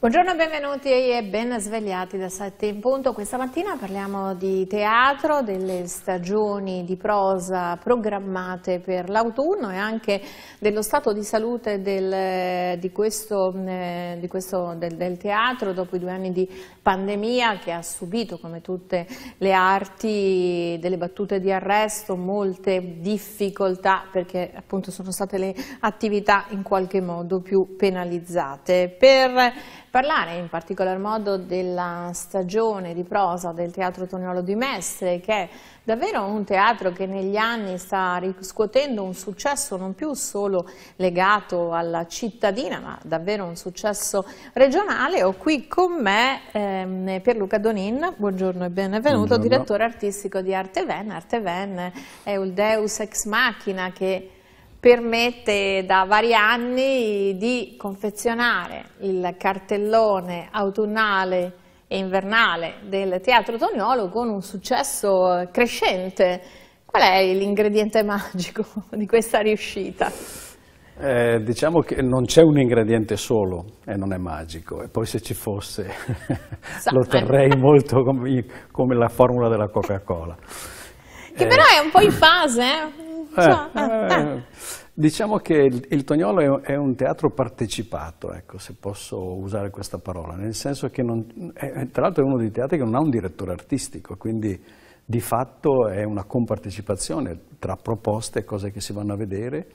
Buongiorno, benvenuti e ben svegliati da 7 in punto. Questa mattina parliamo di teatro, delle stagioni di prosa programmate per l'autunno e anche dello stato di salute del, di questo, eh, di questo, del, del, teatro dopo i due anni di pandemia che ha subito, come tutte le arti, delle battute di arresto, molte difficoltà perché appunto sono state le attività in qualche modo più penalizzate. Per parlare in particolar modo della stagione di prosa del Teatro Toniolo di Mestre, che è davvero un teatro che negli anni sta riscuotendo un successo non più solo legato alla cittadina, ma davvero un successo regionale. Ho qui con me ehm, Pierluca Donin, buongiorno e benvenuto, buongiorno. direttore artistico di Arteven. Arteven è il Deus Ex Machina che permette da vari anni di confezionare il cartellone autunnale e invernale del Teatro Toniolo con un successo crescente. Qual è l'ingrediente magico di questa riuscita? Eh, diciamo che non c'è un ingrediente solo e non è magico, e poi se ci fosse lo terrei molto come, come la formula della Coca-Cola. Che eh. però è un po' in fase, eh? Eh eh, eh, eh, diciamo che il, il Tognolo è, è, un teatro partecipato, ecco, se posso usare questa parola, nel senso che non, è, tra l'altro è uno dei teatri che non ha un direttore artistico, quindi di fatto è una compartecipazione tra proposte e cose che si vanno a vedere,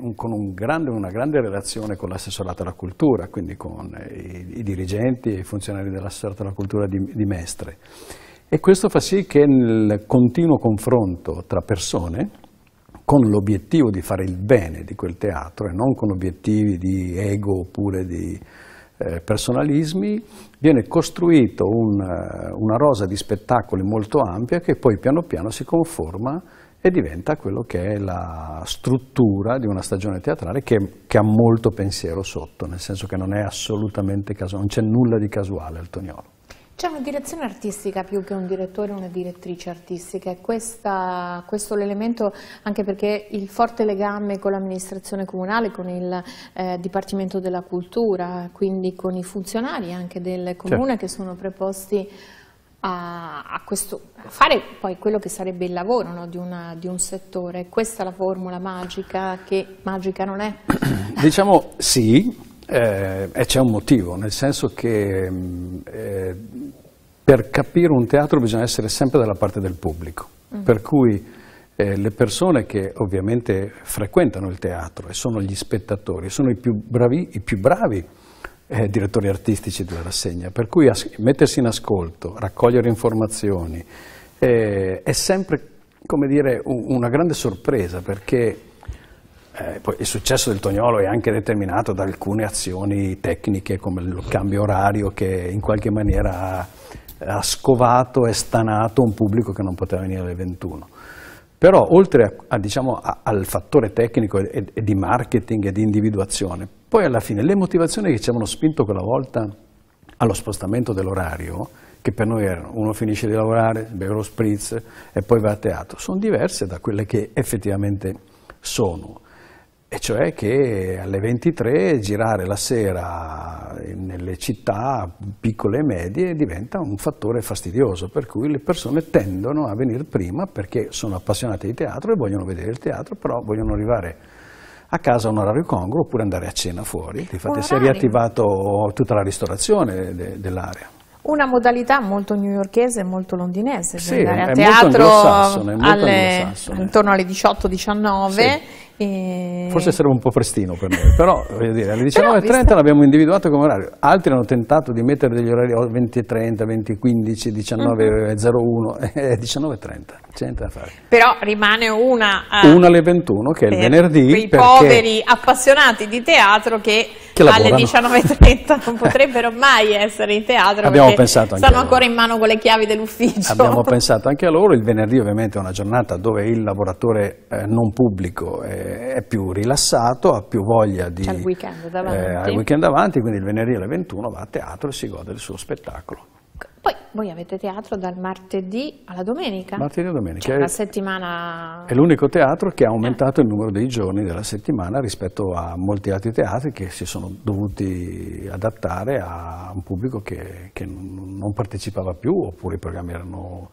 un, con un grande, una grande relazione con l'assessorato alla cultura, quindi con i, i dirigenti e i funzionari dell'assessorato alla cultura di, di Mestre. E questo fa sì che nel continuo confronto tra persone, con l'obiettivo di fare il bene di quel teatro e non con obiettivi di ego oppure di eh, personalismi, viene costruito un, eh, una rosa di spettacoli molto ampia che poi piano piano si conforma e diventa quello che è la struttura di una stagione teatrale che, che ha molto pensiero sotto, nel senso che non è assolutamente casuale, non c'è nulla di casuale al Toniolo. C'è una direzione artistica più che un direttore e una direttrice artistica, è questa, questo l'elemento anche perché il forte legame con l'amministrazione comunale, con il eh, Dipartimento della Cultura, quindi con i funzionari anche del comune certo. che sono preposti a, a, questo, a, fare poi quello che sarebbe il lavoro no, di, una, di, un settore. Questa è la formula magica che magica non è? Diciamo sì, eh, e c'è un motivo, nel senso che mm, eh, per capire un teatro bisogna essere sempre dalla parte del pubblico, mm. per cui eh, le persone che ovviamente frequentano il teatro e sono gli spettatori, sono i più bravi, i più bravi eh, direttori artistici della rassegna, per cui mettersi in ascolto, raccogliere informazioni, eh, è sempre come dire, una grande sorpresa perché eh, il successo del Tognolo è anche determinato da alcune azioni tecniche come il cambio orario che in qualche maniera ha scovato e stanato un pubblico che non poteva venire alle 21. Però oltre a, a, diciamo, a, al fattore tecnico e, e, di marketing e di individuazione, poi alla fine le motivazioni che ci avevano spinto quella volta allo spostamento dell'orario, che per noi erano uno finisce di lavorare, beve lo spritz e poi va a teatro, sono diverse da quelle che effettivamente sono e cioè che alle 23 girare la sera nelle città piccole e medie diventa un fattore fastidioso, per cui le persone tendono a venire prima perché sono appassionate di teatro e vogliono vedere il teatro, però vogliono arrivare a casa a un orario congruo oppure andare a cena fuori. Infatti si è riattivato tutta la ristorazione de dell'area. Una modalità molto newyorchese e molto londinese, cioè sì, andare a teatro alle, intorno alle 18-19 sì e... Forse sarebbe un po' prestino per noi, però voglio dire, alle 19.30 l'abbiamo individuato come orario, altri hanno tentato di mettere degli orari 20.30, 20.15, 19.01 e 19.30, eh, c'è niente da fare. Però rimane una... Uh, una alle 21 che è il venerdì. Quei poveri appassionati di teatro che, che alle 19.30 non potrebbero mai essere in teatro abbiamo pensato anche stanno ancora in mano con le chiavi dell'ufficio. Abbiamo pensato anche a loro, il venerdì ovviamente è una giornata dove il lavoratore eh, non pubblico... Eh, eh, è più rilassato, ha più voglia di... C'è il weekend eh, davanti. Eh, weekend davanti, quindi il venerdì alle 21 va a teatro e si gode del suo spettacolo. Poi voi avete teatro dal martedì alla domenica. Martedì e domenica. Cioè, la settimana... È l'unico teatro che ha aumentato eh. il numero dei giorni della settimana rispetto a molti altri teatri che si sono dovuti adattare a un pubblico che, che non partecipava più oppure i programmi erano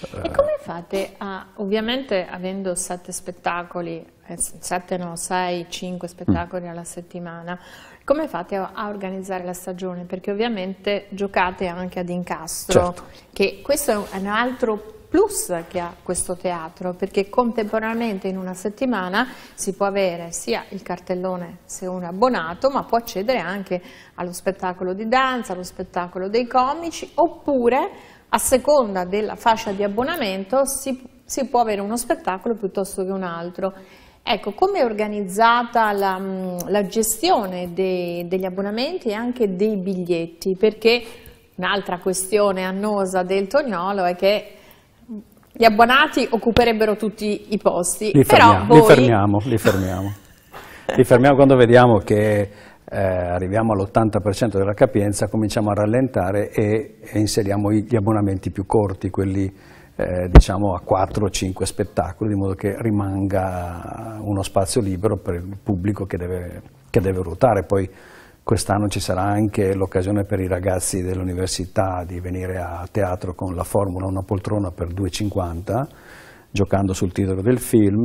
e eh. come fate a, ovviamente avendo sette spettacoli, eh, sette no, sei, cinque spettacoli alla settimana, come fate a, a organizzare la stagione? Perché ovviamente giocate anche ad incastro, certo. che questo è un altro plus che ha questo teatro, perché contemporaneamente in una settimana si può avere sia il cartellone se uno è abbonato, ma può accedere anche allo spettacolo di danza, allo spettacolo dei comici, oppure a seconda della fascia di abbonamento si, si può avere uno spettacolo piuttosto che un altro. Ecco, come è organizzata la, mm, la gestione dei, degli abbonamenti e anche dei biglietti? Perché un'altra questione annosa del Tognolo è che gli abbonati occuperebbero tutti i posti. Li fermiamo, però voi... li fermiamo, li fermiamo. li fermiamo quando vediamo che eh, arriviamo all'80% della capienza, cominciamo a rallentare e, e inseriamo gli abbonamenti più corti, quelli eh, diciamo a 4 5 spettacoli, di modo che rimanga uno spazio libero per il pubblico che deve, che deve ruotare. Poi quest'anno ci sarà anche l'occasione per i ragazzi dell'università di venire a teatro con la formula una poltrona per 2,50 giocando sul titolo del film,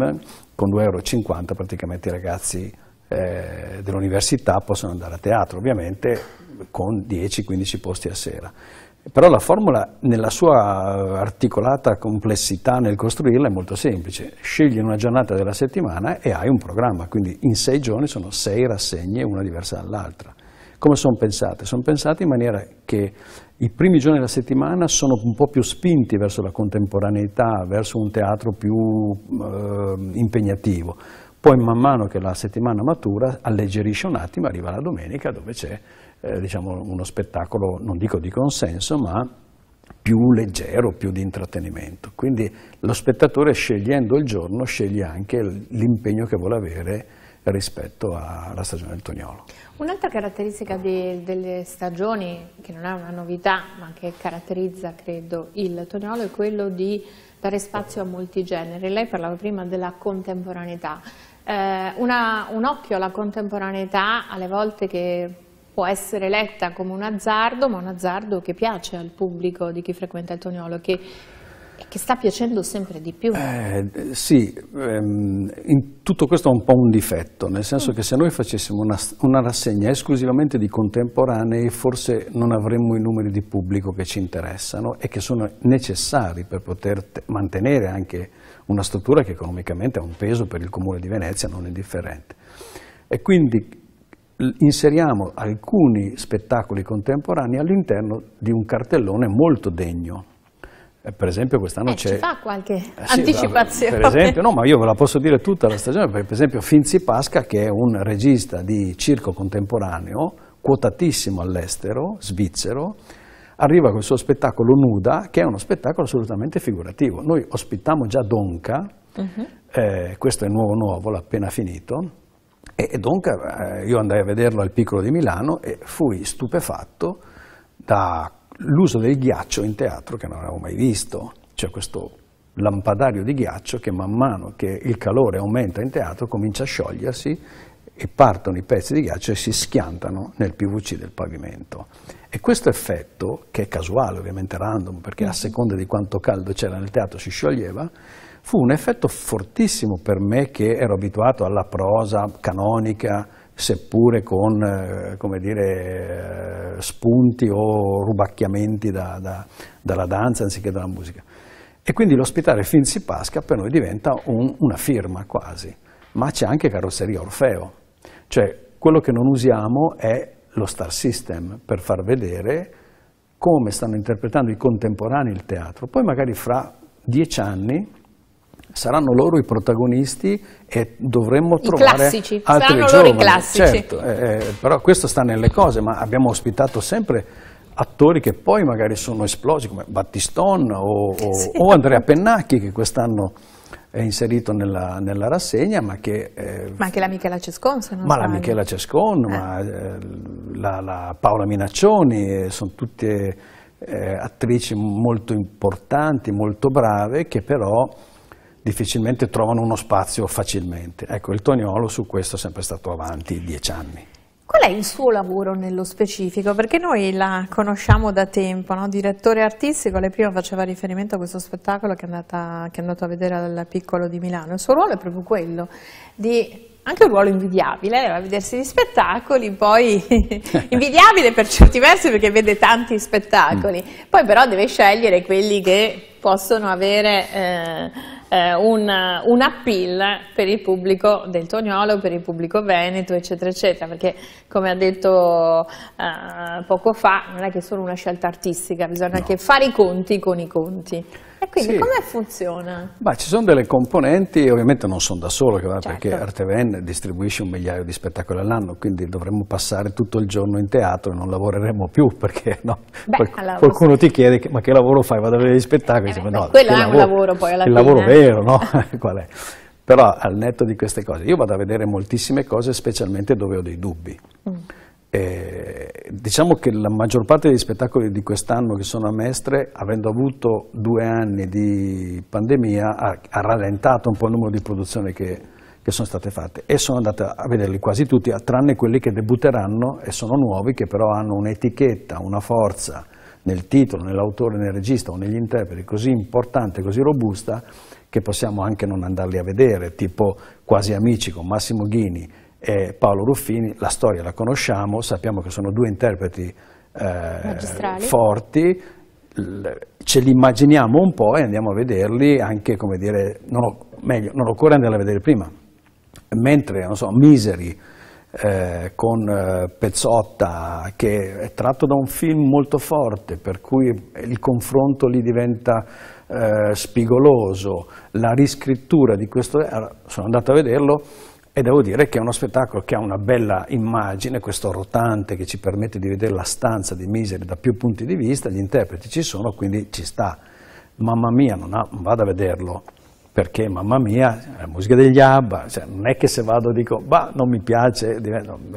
con 2,50 euro praticamente i ragazzi eh, dell'università possono andare a teatro, ovviamente con 10-15 posti a sera. Però la formula, nella sua articolata complessità nel costruirla, è molto semplice. Scegli una giornata della settimana e hai un programma, quindi in sei giorni sono sei rassegne, una diversa dall'altra. Come sono pensate? Sono pensate in maniera che i primi giorni della settimana sono un po' più spinti verso la contemporaneità, verso un teatro più eh, impegnativo poi man mano che la settimana matura alleggerisce un attimo, arriva la domenica dove c'è eh, diciamo, uno spettacolo, non dico di consenso, ma più leggero, più di intrattenimento. Quindi lo spettatore scegliendo il giorno sceglie anche l'impegno che vuole avere rispetto alla stagione del Tognolo. Un'altra caratteristica di, delle stagioni, che non è una novità, ma che caratterizza, credo, il Tognolo, è quello di dare spazio a molti generi. Lei parlava prima della contemporaneità eh, una, un occhio alla contemporaneità, alle volte che può essere letta come un azzardo, ma un azzardo che piace al pubblico di chi frequenta il Toniolo, che, che sta piacendo sempre di più. Eh, sì, ehm, tutto questo è un po' un difetto, nel senso mm. che se noi facessimo una, una rassegna esclusivamente di contemporanei, forse non avremmo i numeri di pubblico che ci interessano e che sono necessari per poter mantenere anche una struttura che economicamente ha un peso per il Comune di Venezia non indifferente. E quindi inseriamo alcuni spettacoli contemporanei all'interno di un cartellone molto degno. Eh, per esempio quest'anno eh, c'è... Ci fa qualche eh, sì, anticipazione. Per esempio, no, ma io ve la posso dire tutta la stagione, per esempio Finzi Pasca, che è un regista di circo contemporaneo, quotatissimo all'estero, svizzero, arriva col suo spettacolo Nuda, che è uno spettacolo assolutamente figurativo. Noi ospitiamo già Donca, uh mhm. -huh. eh, questo è nuovo nuovo, l'ha appena finito, e, e Donca, eh, io andai a vederlo al Piccolo di Milano e fui stupefatto dall'uso del ghiaccio in teatro che non avevo mai visto, cioè questo lampadario di ghiaccio che man mano che il calore aumenta in teatro comincia a sciogliersi e partono i pezzi di ghiaccio e si schiantano nel PVC del pavimento. E questo effetto, che è casuale ovviamente random, perché a mm. seconda di quanto caldo c'era nel teatro si scioglieva, fu un effetto fortissimo per me che ero abituato alla prosa canonica, seppure con eh, dire, eh, spunti o rubacchiamenti da, da, dalla danza anziché dalla musica. E quindi l'ospitare Finzi Pasca per noi diventa un, una firma quasi, ma c'è anche Carrozzeria Orfeo, cioè quello che non usiamo è lo star system per far vedere come stanno interpretando i contemporanei il teatro. Poi magari fra dieci anni saranno loro i protagonisti e dovremmo I trovare classici. altri saranno giovani. loro i classici. Certo, eh, eh, però questo sta nelle cose, ma abbiamo ospitato sempre attori che poi magari sono esplosi come Battiston o, o, sì. o Andrea Pennacchi che quest'anno è inserito nella, nella, rassegna, ma che... Eh, ma anche la Michela Cescon, se non Ma sbaglio. la Michela Cescon, eh. ma eh, la, la Paola Minaccioni, eh, sono tutte eh, attrici molto importanti, molto brave, che però difficilmente trovano uno spazio facilmente. Ecco, il Toniolo su questo è sempre stato avanti dieci anni. Qual è il suo lavoro nello specifico? Perché noi la conosciamo da tempo, no? direttore artistico, lei prima faceva riferimento a questo spettacolo che è, andata, che è andato a vedere al Piccolo di Milano. Il suo ruolo è proprio quello di anche un ruolo invidiabile, era vedersi gli spettacoli, poi invidiabile per certi versi perché vede tanti spettacoli, mm. poi però deve scegliere quelli che possono avere eh, eh, un, un, appeal per il pubblico del Tognolo, per il pubblico veneto, eccetera, eccetera, perché come ha detto eh, poco fa non è che è solo una scelta artistica, bisogna no. anche fare i conti con i conti quindi sì. come funziona? Ma ci sono delle componenti, ovviamente non sono da solo, certo. perché Arteven distribuisce un migliaio di spettacoli all'anno, quindi dovremmo passare tutto il giorno in teatro e non lavoreremo più, perché no? Beh, Qual allora, qualcuno ti chiede che, ma che lavoro fai? Vado a vedere gli spettacoli? Eh, beh, no, quello è un lavoro, lavoro poi alla fine. Il lavoro vero, no? Qual è? Però al netto di queste cose, io vado a vedere moltissime cose, specialmente dove ho dei dubbi. Mm eh, diciamo che la maggior parte degli spettacoli di quest'anno che sono a Mestre, avendo avuto due anni di pandemia, ha, ha rallentato un po' il numero di produzioni che, che sono state fatte e sono andate a vederli quasi tutti, tranne quelli che debutteranno e sono nuovi, che però hanno un'etichetta, una forza nel titolo, nell'autore, nel regista o negli interpreti così importante, così robusta, che possiamo anche non andarli a vedere, tipo Quasi Amici con Massimo Ghini, e Paolo Ruffini, la storia la conosciamo, sappiamo che sono due interpreti eh, forti, ce li immaginiamo un po' e andiamo a vederli anche, come dire, non, meglio, non occorre andare a vedere prima, mentre, non so, Miseri eh, con eh, Pezzotta, che è tratto da un film molto forte, per cui il confronto lì diventa eh, spigoloso, la riscrittura di questo, sono andato a vederlo, e devo dire che è uno spettacolo che ha una bella immagine, questo rotante che ci permette di vedere la stanza di Miseri da più punti di vista, gli interpreti ci sono, quindi ci sta. Mamma mia, non ha, vado a vederlo, perché mamma mia, è la musica degli ABBA, cioè, non è che se vado dico, ma non mi piace,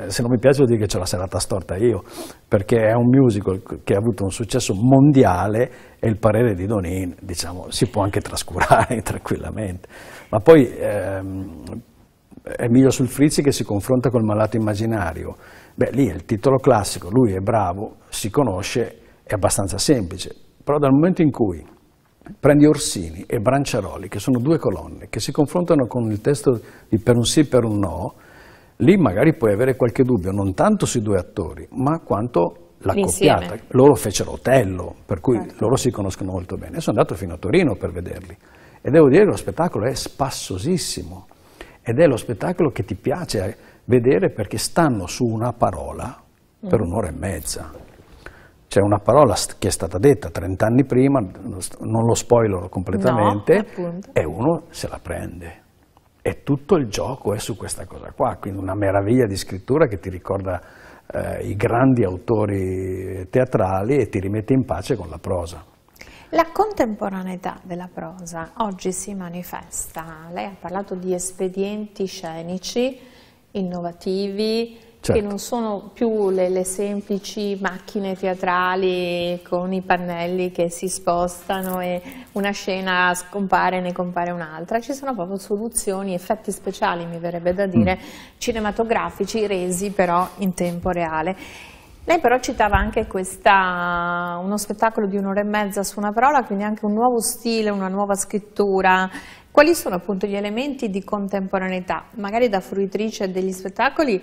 se non mi piace vuol dire che ho la serata storta io, perché è un musical che ha avuto un successo mondiale e il parere di Donin, diciamo, si può anche trascurare tranquillamente. Ma poi... Ehm, Emilio Sulfrizzi che si confronta col malato immaginario. Beh, lì è il titolo classico, lui è bravo, si conosce, è abbastanza semplice, però dal momento in cui prendi Orsini e Branciaroli, che sono due colonne, che si confrontano con il testo di Per un sì e per un no, lì magari puoi avere qualche dubbio, non tanto sui due attori, ma quanto la coppiata. Loro fecero Otello, per cui certo. loro si conoscono molto bene. Sono andato fino a Torino per vederli e devo dire che lo spettacolo è spassosissimo ed è lo spettacolo che ti piace vedere perché stanno su una parola per mm. un'ora e mezza. C'è una parola che è stata detta 30 anni prima, non lo spoilerò completamente, no, e uno se la prende. E tutto il gioco è su questa cosa qua, quindi una meraviglia di scrittura che ti ricorda eh, i grandi autori teatrali e ti rimette in pace con la prosa. La contemporaneità della prosa oggi si manifesta, lei ha parlato di espedienti scenici, innovativi, certo. che non sono più le, le, semplici macchine teatrali con i pannelli che si spostano e una scena scompare e ne compare un'altra, ci sono proprio soluzioni, effetti speciali mi verrebbe da mm. dire, mm. cinematografici resi però in tempo reale. Lei però citava anche questa, uno spettacolo di un'ora e mezza su una parola, quindi anche un nuovo stile, una nuova scrittura. Quali sono appunto gli elementi di contemporaneità? Magari da fruitrice degli spettacoli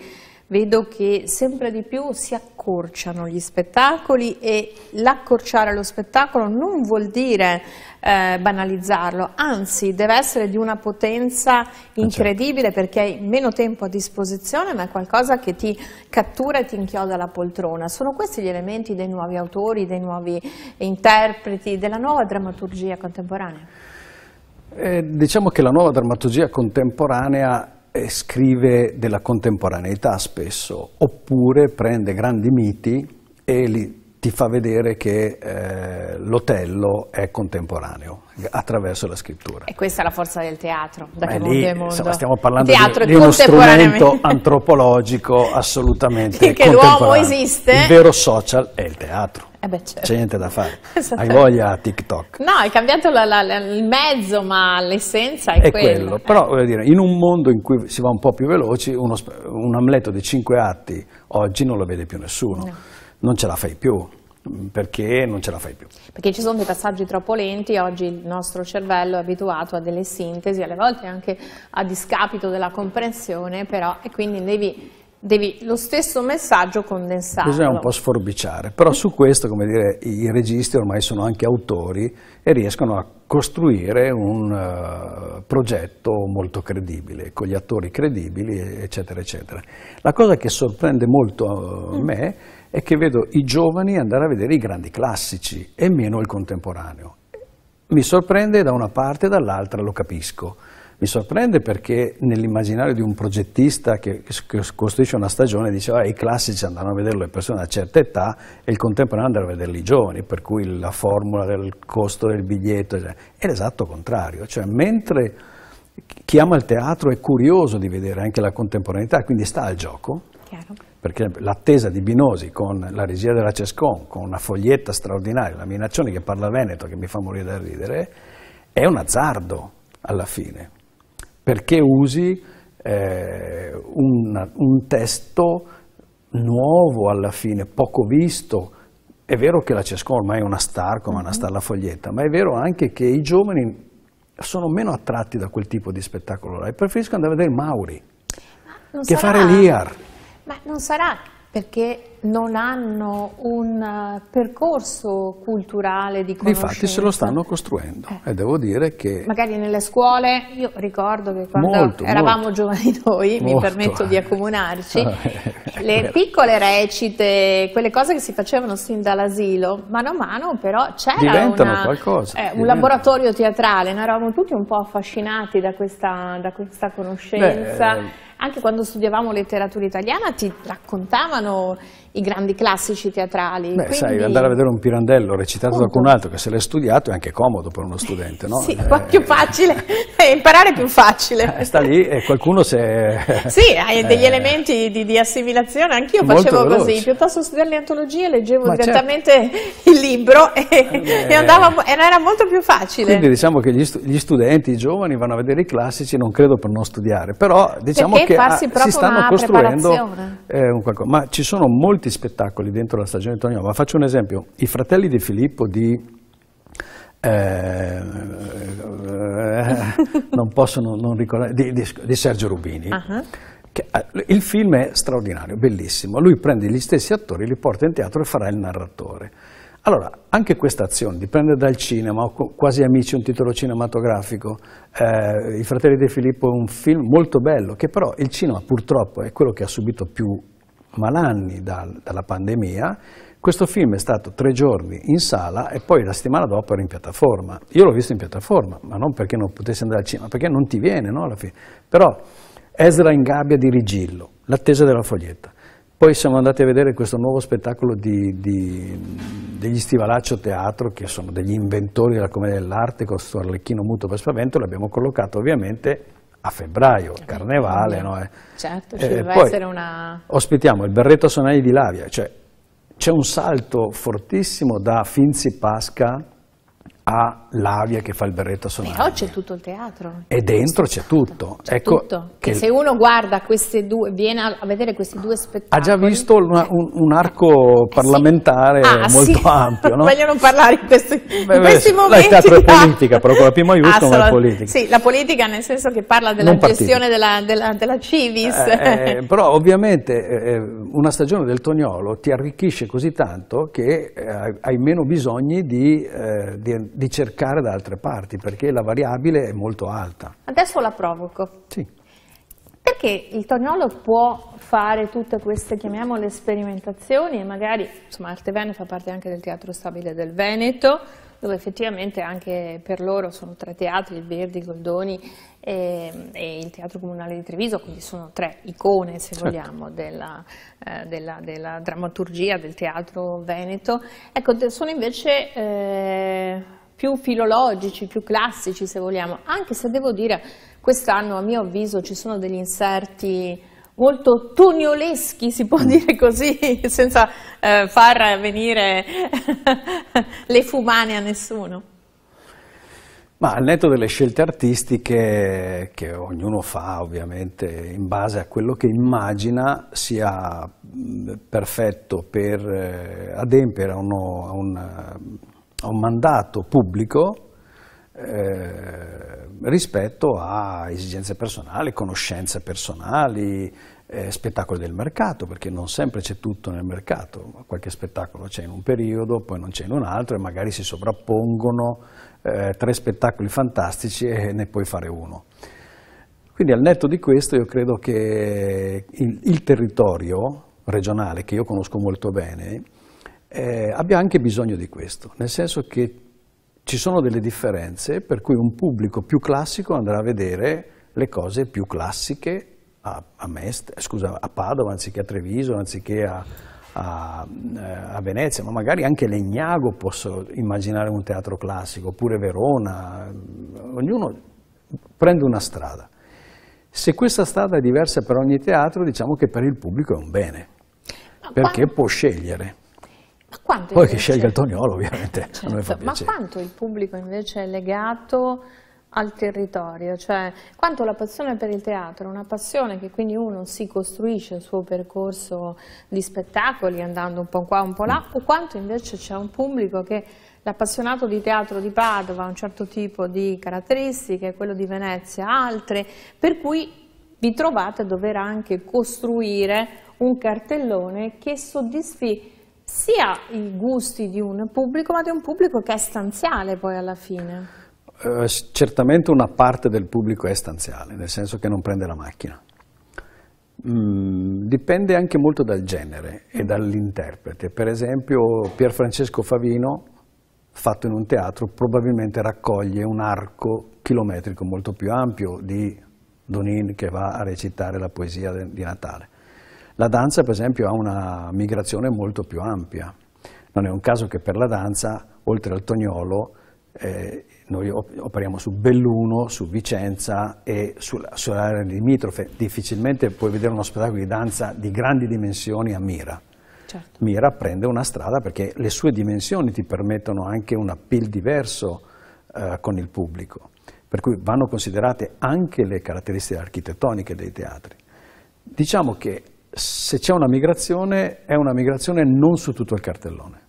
vedo che sempre di più si accorciano gli spettacoli e l'accorciare lo spettacolo non vuol dire eh, banalizzarlo, anzi deve essere di una potenza eh certo. incredibile perché hai meno tempo a disposizione ma è qualcosa che ti cattura e ti inchioda la poltrona. Sono questi gli elementi dei nuovi autori, dei nuovi interpreti, della nuova drammaturgia contemporanea? Eh, diciamo che la nuova drammaturgia contemporanea eh, scrive della contemporaneità spesso, oppure prende grandi miti e li, ti fa vedere che eh, l'Otello è contemporaneo attraverso la scrittura. E questa è la forza del teatro, da Beh, che lì, mondo insomma, stiamo parlando di, di uno strumento antropologico assolutamente Finché l'uomo esiste. Il vero social è il teatro. Eh beh, certo. C'è niente da fare. Hai voglia a TikTok. No, hai cambiato la, la, la, il mezzo, ma l'essenza è, è quello. quello. Eh. Però voglio dire, in un mondo in cui si va un po' più veloci, uno, un Amleto di cinque atti oggi non lo vede più nessuno. No. Non ce la fai più perché non ce la fai più. Perché ci sono dei passaggi troppo lenti, oggi il nostro cervello è abituato a delle sintesi, alle volte anche a discapito della comprensione, però, e quindi devi devi lo stesso messaggio condensarlo. Bisogna un po' sforbiciare, però su questo, come dire, i registi ormai sono anche autori e riescono a costruire un uh, progetto molto credibile, con gli attori credibili, eccetera, eccetera. La cosa che sorprende molto uh, mm. me è che vedo i giovani andare a vedere i grandi classici e meno il contemporaneo. Mi sorprende da una parte e dall'altra, lo capisco mi sorprende perché nell'immaginario di un progettista che, che costruisce una stagione dice ah, i classici andranno a vederlo le persone a certa età e il contemporaneo andrà a vederli i giovani, per cui la formula del costo del biglietto cioè, è l'esatto contrario, cioè mentre chi ama il teatro è curioso di vedere anche la contemporaneità, quindi sta al gioco, Chiaro. perché l'attesa di Binosi con la regia della Cescon, con una foglietta straordinaria, la Minaccioni che parla veneto che mi fa morire da ridere, è un azzardo alla fine perché usi eh, un, un testo nuovo alla fine, poco visto, è vero che la Cesco ormai è una star come una mhm. star la foglietta, ma è vero anche che i giovani sono meno attratti da quel tipo di spettacolo là e preferiscono andare a vedere Mauri ma che sarà, fare l'IAR. Ma non sarà perché non hanno un eh, percorso culturale di conoscenza. Infatti se lo stanno costruendo eh. e devo dire che... Magari nelle scuole, io ricordo che quando molto, eravamo molto. giovani noi, molto. mi permetto di eh. accomunarci, ah, le piccole recite, quelle cose che si facevano sin dall'asilo, mano a mano però c'era eh, un laboratorio teatrale, noi eravamo tutti un po' affascinati da questa, da questa conoscenza. Beh, eh, anche quando studiavamo letteratura italiana ti raccontavano i grandi classici teatrali. Beh, quindi... sai, andare a vedere un Pirandello recitato Punto. da qualcun altro che se l'è studiato è anche comodo per uno studente, no? sì, eh... è più facile, eh, imparare è più facile. Eh, sta lì e qualcuno se... sì, hai eh. degli eh... elementi di, di assimilazione, anch'io facevo veloce. così, piuttosto studiare le antologie leggevo Ma direttamente certo. il libro e, eh... e andavo, era molto più facile. Quindi diciamo che gli, stu gli, studenti, i giovani vanno a vedere i classici, non credo per non studiare, però diciamo Perché che farsi proprio si stanno una costruendo eh, un qualcosa. Ma ci sono molti spettacoli dentro la stagione di Tony Ma Faccio un esempio, i fratelli di Filippo di... Eh, eh, non posso non, non ricordare di, di, di, Sergio Rubini uh -huh. Ah, il film è straordinario, bellissimo. Lui prende gli stessi attori, li porta in teatro e farà il narratore. Allora, anche questa azione di prendere dal cinema, ho quasi amici un titolo cinematografico, eh, I Fratelli De Filippo è un film molto bello, che però il cinema purtroppo è quello che ha subito più malanni dal, dalla pandemia, questo film è stato tre giorni in sala e poi la settimana dopo era in piattaforma. Io l'ho visto in piattaforma, ma non perché non potessi andare al cinema, perché non ti viene, no, alla fine. Però Ezra in gabbia di Rigillo, l'attesa della foglietta. Poi siamo andati a vedere questo nuovo spettacolo di, di, degli Stivalaccio Teatro, che sono degli inventori della commedia dell'arte, con questo Arlecchino muto per spavento, l'abbiamo collocato ovviamente a febbraio, il eh, carnevale. No? Eh. Certo, eh, ci eh, deve essere una... Ospitiamo il Berretto Sonai di Lavia, cioè c'è un salto fortissimo da Finzi Pasca ha l'avia che fa il berretto a suonare. Però c'è tutto il teatro. E dentro c'è tutto. C'è ecco tutto. Che, se uno guarda queste due, viene a vedere questi due spettacoli... Ha già visto una, un, un, arco parlamentare eh sì. ah, molto sì. ampio, no? Meglio non parlare in questi, Beh, in questi momenti. Il teatro è ah. politica, però con la P maiuscola è politica. Sì, la politica nel senso che parla della gestione della, della, della, Civis. Eh, eh, però ovviamente eh, eh, una stagione del Tognolo ti arricchisce così tanto che eh, hai meno bisogno di, di di cercare da altre parti perché la variabile è molto alta. Adesso la provoco. Sì. Perché il tognolo può fare tutte queste, chiamiamole, sperimentazioni e magari, insomma, Arte fa parte anche del Teatro Stabile del Veneto, dove effettivamente anche per loro sono tre teatri, il Verdi, Goldoni e, e il Teatro Comunale di Treviso, quindi sono tre icone, se certo. vogliamo, della, eh, della, della, drammaturgia del teatro veneto. Ecco, sono invece... Eh, più filologici, più classici se vogliamo, anche se devo dire quest'anno a mio avviso ci sono degli inserti molto tonioleschi, si può mm. dire così, senza eh, far venire le fumane a nessuno. Ma al netto delle scelte artistiche che ognuno fa ovviamente in base a quello che immagina sia mm, perfetto per eh, adempiere a, uno, a un a un mandato pubblico eh, rispetto a esigenze personali, conoscenze personali, eh, spettacoli del mercato, perché non sempre c'è tutto nel mercato, qualche spettacolo c'è in un periodo, poi non c'è in un altro e magari si sovrappongono eh, tre spettacoli fantastici e ne puoi fare uno. Quindi al netto di questo io credo che il, il territorio regionale, che io conosco molto bene, eh, abbia anche bisogno di questo, nel senso che ci sono delle differenze per cui un pubblico più classico andrà a vedere le cose più classiche a, a, Mest, scusa, a Padova anziché a Treviso, anziché a, a, eh, a, Venezia, ma magari anche Legnago posso immaginare un teatro classico, oppure Verona, mm, ognuno prende una strada. Se questa strada è diversa per ogni teatro, diciamo che per il pubblico è un bene, perché può scegliere. Poi che scelga il Tognolo ovviamente. Certo. Ma quanto il pubblico invece è legato al territorio, cioè quanto la passione per il teatro, una passione che quindi uno si costruisce il suo percorso di spettacoli andando un po' qua, un po' là, mm. o quanto invece c'è un pubblico che l'appassionato di teatro di Padova ha un certo tipo di caratteristiche, quello di Venezia altre, per cui vi trovate a dover anche costruire un cartellone che soddisfi sia i gusti di un pubblico, ma di un pubblico che è stanziale poi alla fine. Eh, certamente una parte del pubblico è stanziale, nel senso che non prende la macchina. Mm, dipende anche molto dal genere e dall'interprete. Per esempio Pier Francesco Favino, fatto in un teatro, probabilmente raccoglie un arco chilometrico molto più ampio di Donin che va a recitare la poesia di Natale. La danza per esempio ha una migrazione molto più ampia, non è un caso che per la danza, oltre al Tognolo, eh, noi operiamo su Belluno, su Vicenza e sulla, sull'area limitrofe, difficilmente puoi vedere uno spettacolo di danza di grandi dimensioni a Mira. Certo. Mira prende una strada perché le sue dimensioni ti permettono anche un appeal diverso eh, con il pubblico, per cui vanno considerate anche le caratteristiche architettoniche dei teatri. Diciamo che se c'è una migrazione, è una migrazione non su tutto il cartellone.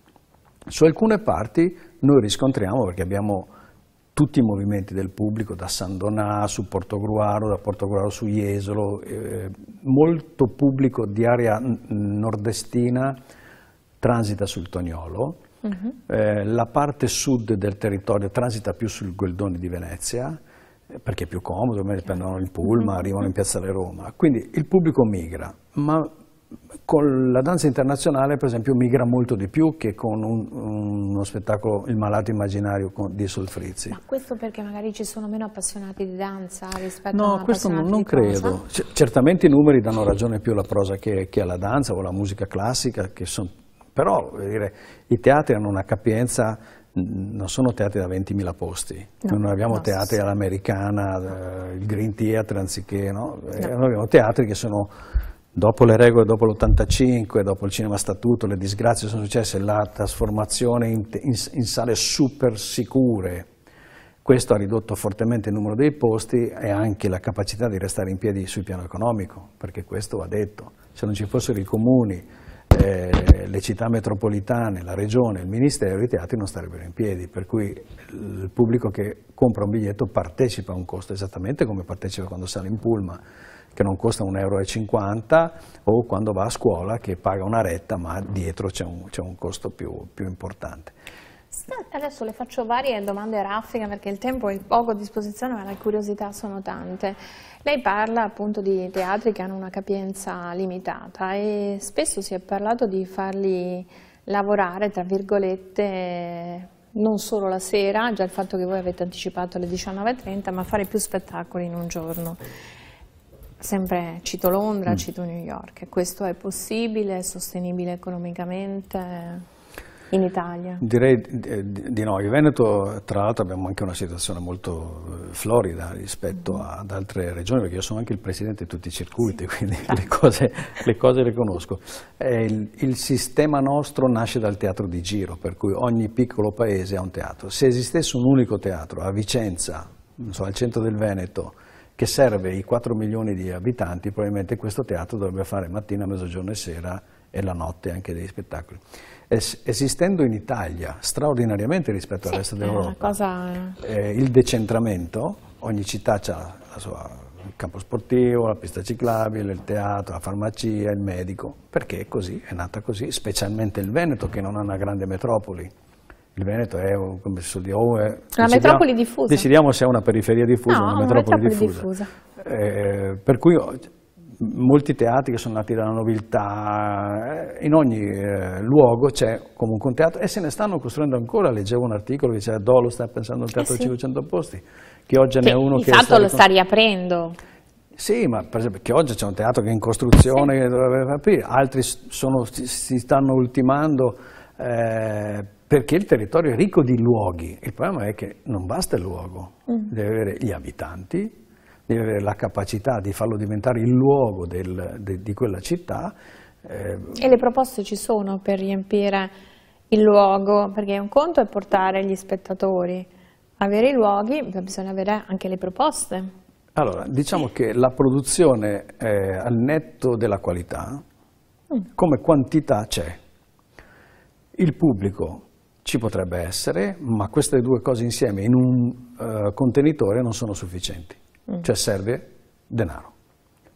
Su alcune parti noi riscontriamo, perché abbiamo tutti i movimenti del pubblico, da San Donà su Portogruaro, da Portogruaro su Jesolo, eh, molto pubblico di area nordestina transita sul Tognolo, uh mm-hmm. -huh. eh, la parte sud del territorio transita più sul Goldone di Venezia, perché è più comodo, prendono il pullman, arrivano in Piazza Piazzale Roma. Quindi il pubblico migra, ma con la danza internazionale per esempio migra molto di più che con un, uno spettacolo Il malato immaginario di Solfrizzi. Ma questo perché magari ci sono meno appassionati di danza rispetto no, a No, questo non, non credo. certamente i numeri danno ragione più alla prosa che, che alla danza o alla musica classica, sono, però dire, i teatri hanno una capienza non sono teatri da 20.000 posti, no, non abbiamo no, teatri sì. all'americana, eh, il Green Theater anziché, no? Eh, no. abbiamo teatri che sono dopo le regole, dopo l'85, dopo il cinema statuto, le disgrazie sono successe, la trasformazione in, in, in sale super sicure, questo ha ridotto fortemente il numero dei posti e anche la capacità di restare in piedi sul piano economico, perché questo va detto. Se non ci fossero i comuni le città metropolitane, la regione, il ministero, i teatri non starebbero in piedi, per cui il pubblico che compra un biglietto partecipa a un costo, esattamente come partecipa quando sale in pullman, che non costa 1,50 euro, o quando va a scuola che paga una retta ma dietro c'è un, un, costo più, più importante. Adesso le faccio varie domande raffiche perché il tempo è poco a disposizione ma le curiosità sono tante. Lei parla appunto di teatri che hanno una capienza limitata e spesso si è parlato di farli lavorare, tra virgolette, non solo la sera, già il fatto che voi avete anticipato le 19.30, ma fare più spettacoli in un giorno. Sempre cito Londra, mm. cito New York. Questo è possibile? È sostenibile economicamente? in Italia? Direi di no, in Veneto tra l'altro abbiamo anche una situazione molto eh, florida rispetto mm. ad altre regioni, perché io sono anche il presidente di tutti i circuiti, sì. quindi Le, cose, le, cose, le conosco. Eh, il, il, sistema nostro nasce dal teatro di giro, per cui ogni piccolo paese ha un teatro. Se esistesse un unico teatro a Vicenza, so, al centro del Veneto, che serve i 4 milioni di abitanti, probabilmente questo teatro dovrebbe fare mattina, mezzogiorno e sera e la notte anche dei spettacoli es esistendo in Italia straordinariamente rispetto sì, al resto dell'Europa, cosa... Eh. eh, il decentramento, ogni città ha la sua il campo sportivo, la pista ciclabile, il teatro, la farmacia, il medico, perché è così, è nata così, specialmente il Veneto che non ha una grande metropoli. Il Veneto è, come si dice, dire, è, una metropoli diffusa. Decidiamo se è una periferia diffusa o no, una, una metropoli, metropoli diffusa. diffusa. Eh, per cui molti teatri che sono nati dalla nobiltà, eh, in ogni eh, luogo c'è comunque un teatro e se ne stanno costruendo ancora, leggevo un articolo che diceva Dolo sta pensando al teatro eh sì. 500 posti, che oggi ne è uno che... Esatto, sta lo sta riaprendo. Sì, ma per esempio che oggi c'è un teatro che è in costruzione, sì. che dovrebbe aprire, altri sono, si stanno ultimando eh, perché il territorio è ricco di luoghi, il problema è che non basta il luogo, mm. deve avere gli abitanti, di avere la capacità di farlo diventare il luogo del, de, di quella città. Eh, e le proposte ci sono per riempire il luogo, perché un conto è portare gli spettatori, avere i luoghi, bisogna avere anche le proposte. Allora, diciamo che la produzione eh, al netto della qualità, mm. come quantità c'è. Il pubblico ci potrebbe essere, ma queste due cose insieme in un eh, contenitore non sono sufficienti. Mm. cioè serve denaro,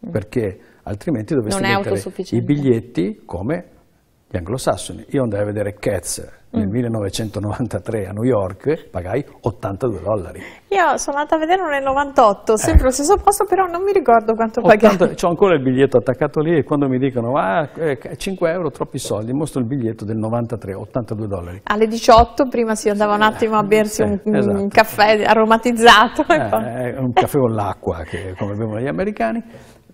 mm. perché altrimenti dovresti mettere i biglietti come gli anglosassoni. Io andai a vedere Cats nel 1993 mm. a New York pagai 82 dollari. Io sono andata a vedere nel 98, sempre eh. lo stesso posto, però non mi ricordo quanto 80, pagai. Ho ancora il biglietto attaccato lì e quando mi dicono ah, 5 eh, euro troppi soldi, mostro il biglietto del 93, 82 dollari. Alle 18 prima si andava sì, un attimo a eh, bersi eh, un, esatto. caffè aromatizzato. Eh, ecco. eh un caffè con l'acqua, come bevono gli americani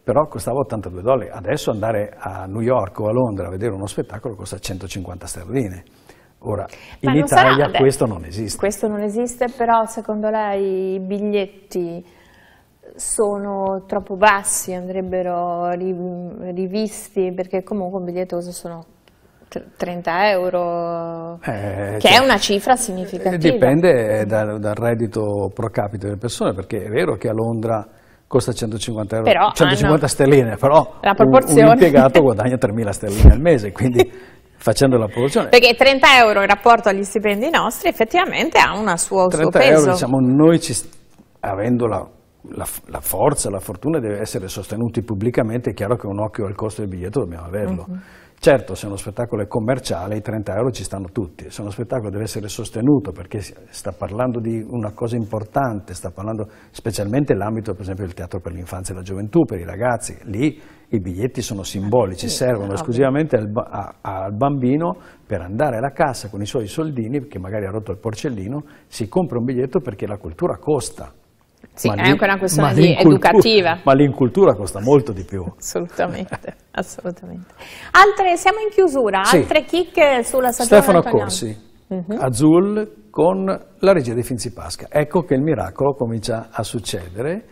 però costava 82 dollari. Adesso andare a New York o a Londra a vedere uno spettacolo costa 150 sterline. Ora, in Italia sarà, questo non esiste. Questo non esiste, però secondo lei i biglietti sono troppo bassi, andrebbero rivisti, perché comunque un biglietto cosa sono 30 euro, eh, che cioè, è una cifra significativa. Eh, dipende eh, dal, dal, reddito pro capite delle persone, perché è vero che a Londra costa 150, euro, però, 150 ah, stelline, però un, un, impiegato guadagna 3.000 stelline al mese, quindi facendo la produzione. Perché 30 euro in rapporto agli stipendi nostri effettivamente ha una sua, un 30 peso. euro, diciamo, noi ci, avendo la, la, la, forza, la fortuna di essere sostenuti pubblicamente, è chiaro che un occhio al costo del biglietto dobbiamo averlo. Uh mhm. -huh. Certo, se uno spettacolo è commerciale i 30 euro ci stanno tutti, se uno spettacolo deve essere sostenuto perché sta parlando di una cosa importante, sta parlando specialmente l'ambito per esempio del teatro per l'infanzia e la gioventù, per i ragazzi, lì i biglietti sono simbolici, ah, sì, servono ah, esclusivamente al, a, al, bambino per andare alla cassa con i suoi soldini, che magari ha rotto il porcellino, si compra un biglietto perché la cultura costa sì, ma è anche una questione di educativa. ma l'incultura costa molto di più. assolutamente, assolutamente. Altre, siamo in chiusura, sì. altre kick sulla stagione Stefano Antonio. Corsi, uh mhm. -huh. Azul con la regia di Finzi Pasca. Ecco che il miracolo comincia a succedere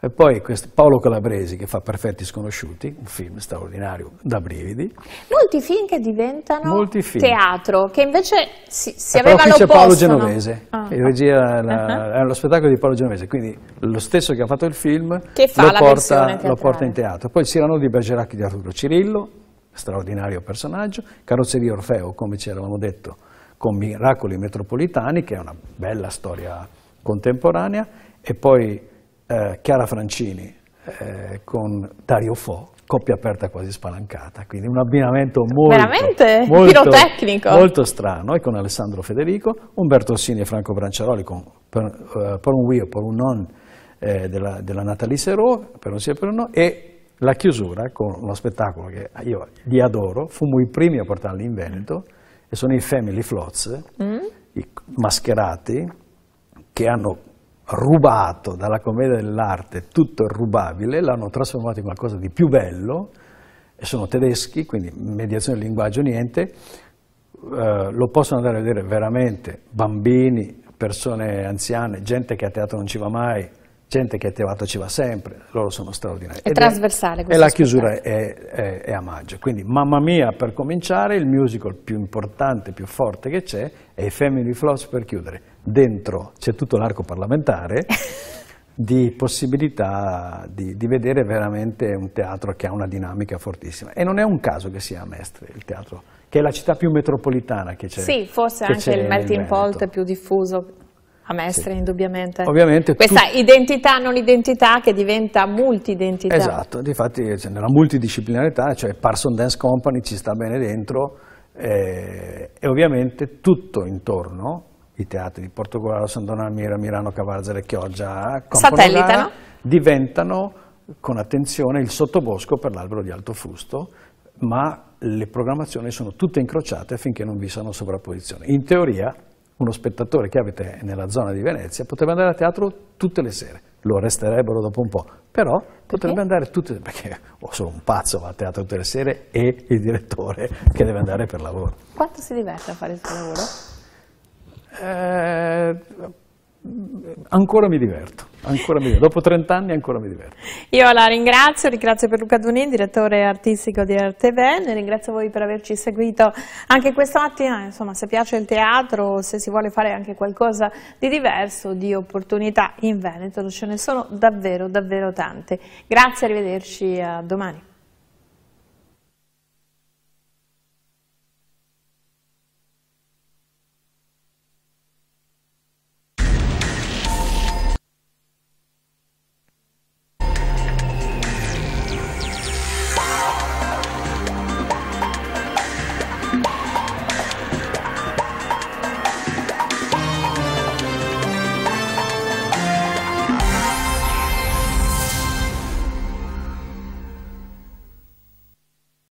e poi Paolo Calabresi che fa Perfetti Sconosciuti, un film straordinario, da brividi. Molti film che diventano film. teatro, che invece si, si aveva l'opposto. c'è Paolo Genovese, no? ah. regia la, uh-huh. è lo spettacolo di Paolo Genovese, quindi lo stesso che ha fatto il film lo porta, lo, porta, in teatro. Poi Cirano di Bergerac di Arturo Cirillo, straordinario personaggio, Carrozzeria Orfeo, come ci eravamo detto, con Miracoli Metropolitani, che è una bella storia contemporanea, e poi eh, Chiara Francini eh, con Dario Fo, coppia aperta quasi spalancata, quindi un abbinamento molto, Veramente? molto, Pirotecnico. molto strano, e con Alessandro Federico, Umberto Orsini e Franco Branciaroli con per, uh, per un oui o per un non eh, della, della Nathalie Serrault, per un sì e per un no, e la chiusura con uno spettacolo che io li adoro, fummo i primi a portarli in Veneto, e sono i Family Flots, mm. i mascherati, che hanno rubato dalla commedia dell'arte tutto il rubabile, l'hanno trasformato in qualcosa di più bello, e sono tedeschi, quindi mediazione del linguaggio niente, eh, lo possono andare a vedere veramente bambini, persone anziane, gente che a teatro non ci va mai, gente che a teatro ci va sempre, loro sono straordinari. È Ed trasversale questo. E la chiusura è, è, è, a maggio. Quindi, mamma mia, per cominciare, il musical più importante, più forte che c'è è i Family Floss per chiudere dentro c'è tutto l'arco parlamentare, di possibilità di, di, vedere veramente un teatro che ha una dinamica fortissima. E non è un caso che sia a Mestre il teatro, che è la città più metropolitana che c'è. Sì, forse anche il melting pot più diffuso a Mestre, sì. indubbiamente. Ovviamente Questa tu... identità non identità che diventa multi-identità. Esatto, infatti eh, cioè, nella multidisciplinarità, cioè Parson Dance Company ci sta bene dentro eh, e ovviamente tutto intorno i teatri di Portogallo, San Don Almira, Milano, Cavarzere, Chioggia, Componogara, diventano con attenzione il sottobosco per l'albero di alto fusto, ma le programmazioni sono tutte incrociate finché non vi sono sovrapposizioni. In teoria uno spettatore che avete nella zona di Venezia potrebbe andare a teatro tutte le sere, lo resterebbero dopo un po', però potrebbe andare tutte le sere, perché oh, sono un pazzo va a teatro tutte le sere e il direttore che deve andare per lavoro. Quanto si diverte a fare il suo lavoro? Eh, ancora mi diverto. Ancora mi Dopo 30 anni ancora mi diverto. Io la ringrazio, ringrazio per Luca Dunin, direttore artistico di RTV, ringrazio voi per averci seguito anche questa mattina, insomma se piace il teatro, se si vuole fare anche qualcosa di diverso, di opportunità in Veneto, ce ne sono davvero davvero tante. Grazie, arrivederci a domani.